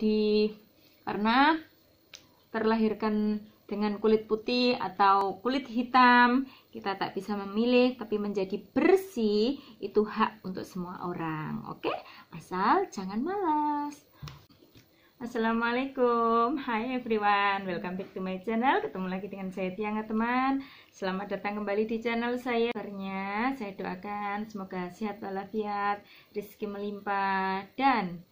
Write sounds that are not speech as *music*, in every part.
di karena terlahirkan dengan kulit putih atau kulit hitam, kita tak bisa memilih, tapi menjadi bersih itu hak untuk semua orang. Oke, asal jangan malas. Assalamualaikum, hai everyone, welcome back to my channel. Ketemu lagi dengan saya tiangat teman. Selamat datang kembali di channel saya. Sebenarnya saya doakan semoga sehat walafiat, rezeki melimpah dan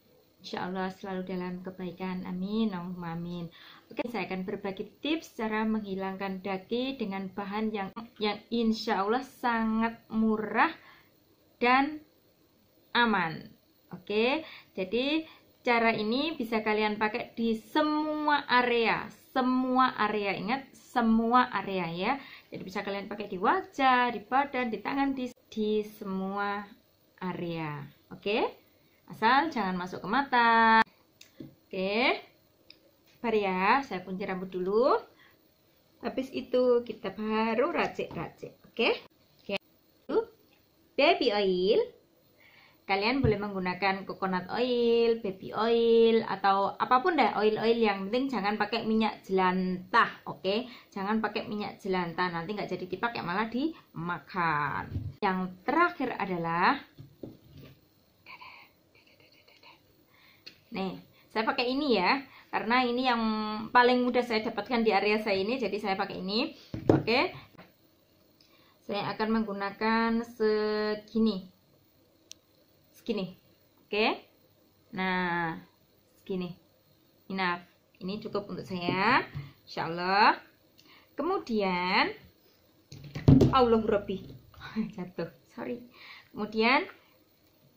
Insya Allah selalu dalam kebaikan. Amin. Allahumma amin. Oke, saya akan berbagi tips cara menghilangkan daki dengan bahan yang yang insya Allah sangat murah dan aman. Oke, jadi cara ini bisa kalian pakai di semua area, semua area. Ingat, semua area ya. Jadi bisa kalian pakai di wajah, di badan, di tangan, di, di semua area. Oke? asal jangan masuk ke mata oke sabar ya saya kunci rambut dulu habis itu kita baru racik-racik oke oke baby oil kalian boleh menggunakan coconut oil, baby oil, atau apapun dah oil-oil yang penting jangan pakai minyak jelantah, oke? Okay? Jangan pakai minyak jelantah, nanti nggak jadi dipakai malah dimakan. Yang terakhir adalah Nih, saya pakai ini ya, karena ini yang paling mudah saya dapatkan di area saya ini, jadi saya pakai ini. Oke. Saya akan menggunakan segini. Segini. Oke. Nah, segini. Enough. Ini cukup untuk saya. Insya Allah. Kemudian Allah Rabbi. *laughs* Jatuh. Sorry. Kemudian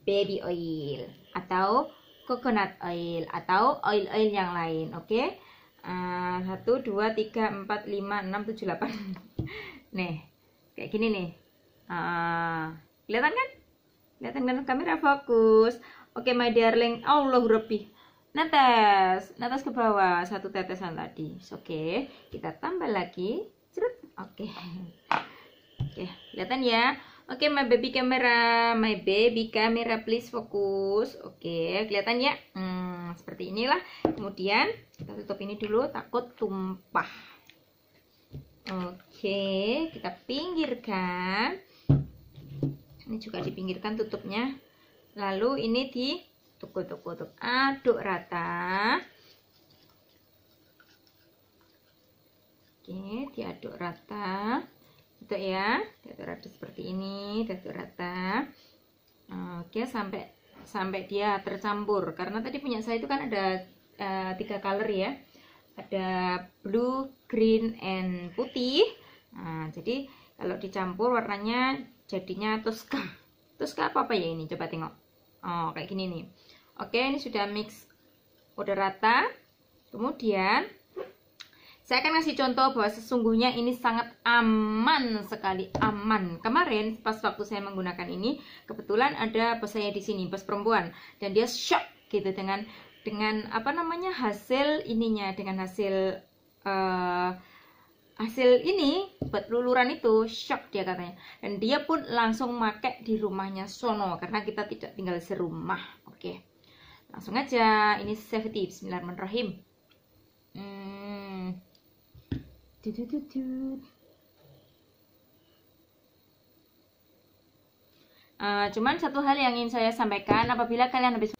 baby oil atau coconut oil atau oil-oil yang lain oke okay? uh, 1 2 3 4 5 6 7 8 nih kayak gini nih uh, kelihatan kan kelihatan kan kamera fokus oke okay, my darling Allah Rabbi netes netes ke bawah satu tetesan tadi oke okay. kita tambah lagi cerut oke okay. *laughs* oke okay. kelihatan ya Oke, okay, my baby camera, my baby camera please fokus. Oke, okay, kelihatan ya? Hmm, seperti inilah. Kemudian kita tutup ini dulu, takut tumpah. Oke, okay, kita pinggirkan. Ini juga dipinggirkan tutupnya. Lalu ini di tukul tutup aduk rata. Oke, diaduk rata gitu ya diatur rata seperti ini diatur rata oke sampai sampai dia tercampur karena tadi punya saya itu kan ada uh, tiga color ya ada blue green and putih nah, jadi kalau dicampur warnanya jadinya tuska tuska apa apa ya ini coba tengok oh kayak gini nih oke ini sudah mix udah rata kemudian saya akan kasih contoh bahwa sesungguhnya ini sangat aman sekali, aman. Kemarin pas waktu saya menggunakan ini, kebetulan ada bos saya di sini, bos perempuan, dan dia shock gitu dengan dengan apa namanya hasil ininya, dengan hasil uh, hasil ini buat luluran itu shock dia katanya dan dia pun langsung make di rumahnya sono karena kita tidak tinggal serumah oke langsung aja ini safety bismillahirrahmanirrahim Uh, cuman satu hal yang ingin saya sampaikan apabila kalian habis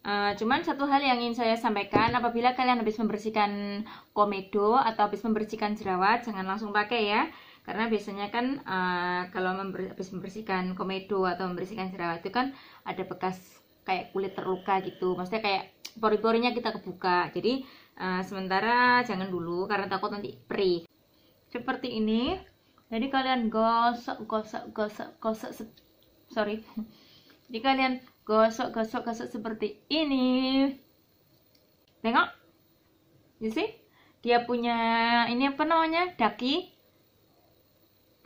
uh, cuman satu hal yang ingin saya sampaikan apabila kalian habis membersihkan komedo atau habis membersihkan jerawat jangan langsung pakai ya karena biasanya kan uh, kalau member, habis membersihkan komedo atau membersihkan jerawat itu kan ada bekas kayak kulit terluka gitu maksudnya kayak pori-porinya kita kebuka jadi uh, sementara jangan dulu karena takut nanti perih seperti ini jadi kalian gosok gosok gosok gosok sorry *laughs* jadi kalian gosok gosok gosok seperti ini tengok you see dia punya ini apa namanya daki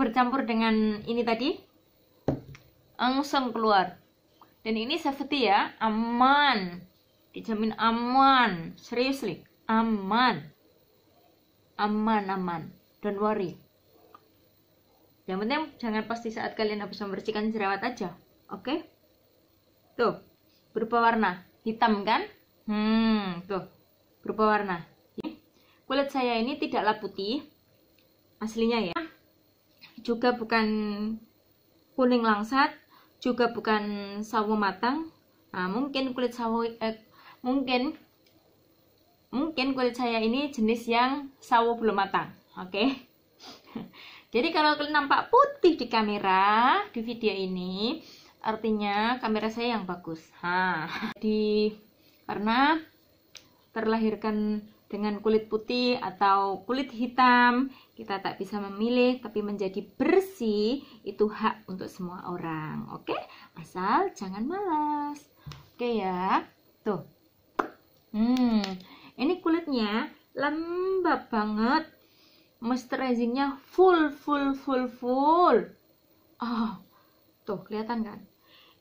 bercampur dengan ini tadi langsung keluar dan ini safety ya aman dijamin aman seriously aman aman aman don't worry yang penting jangan pasti saat kalian habis membersihkan jerawat aja oke okay? tuh berupa warna hitam kan hmm tuh berupa warna kulit saya ini tidaklah putih aslinya ya juga bukan kuning langsat juga bukan sawo matang nah mungkin kulit sawo eh, mungkin mungkin kulit saya ini jenis yang sawo belum matang oke okay? *laughs* jadi kalau kalian nampak putih di kamera di video ini artinya kamera saya yang bagus ha di karena terlahirkan dengan kulit putih atau kulit hitam kita tak bisa memilih tapi menjadi bersih itu hak untuk semua orang oke okay? asal jangan malas oke okay ya lembab banget moisturizingnya full full full full oh tuh kelihatan kan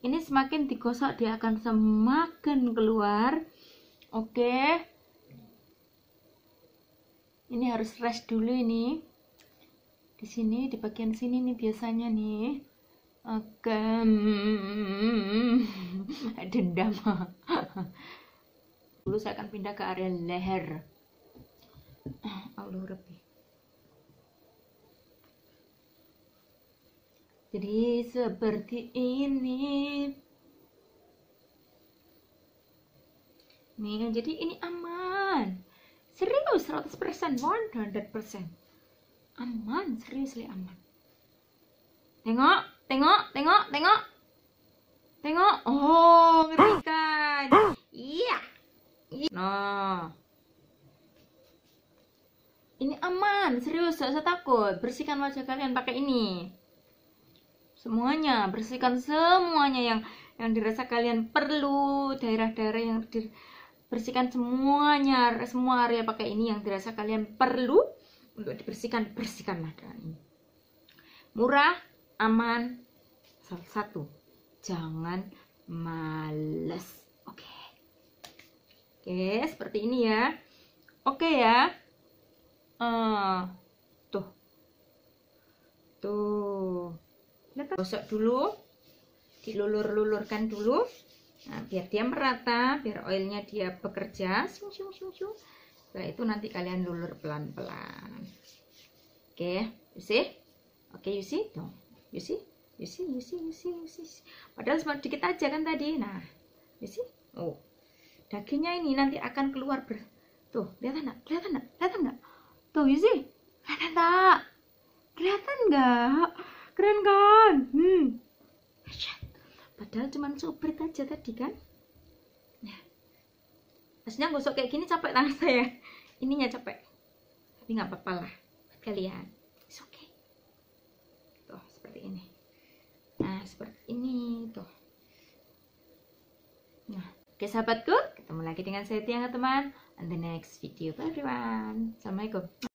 ini semakin digosok dia akan semakin keluar oke okay. ini harus rest dulu ini di sini di bagian sini nih biasanya nih oke okay. *laughs* dendam *laughs* dulu saya akan pindah ke area leher lurup nih jadi seperti ini nih kan, jadi ini aman serius 100% 100% aman serius aman tengok tengok tengok tengok tengok oh ngeri kan iya yeah. Iya. no ini aman serius gak usah takut bersihkan wajah kalian pakai ini semuanya bersihkan semuanya yang yang dirasa kalian perlu daerah-daerah yang di, bersihkan semuanya semua area pakai ini yang dirasa kalian perlu untuk dibersihkan bersihkanlah dengan ini murah aman salah satu jangan males oke okay. oke okay, seperti ini ya oke okay ya uh, tuh tuh gosok dulu dilulur-lulurkan dulu nah, biar dia merata biar oilnya dia bekerja sung sung sung sung setelah itu nanti kalian lulur pelan-pelan oke okay. you see oke okay, you see tuh you see you see you see you see, you see. padahal sedikit aja kan tadi nah you see oh dagingnya ini nanti akan keluar ber tuh lihat anak, lihat anak, lihat anak. Tuh iya sih, kelihatan tak? Kelihatan nggak? Keren kan? Hmm. Padahal cuma super aja tadi kan? Nah, maksudnya gosok kayak gini capek tangan saya. Ininya capek. Tapi nggak apa-apa lah kalian. It's okay. Tuh seperti ini. Nah seperti ini tuh. Nah, oke sahabatku, ketemu lagi dengan saya Tiang teman and the next video. Bye everyone. Assalamualaikum.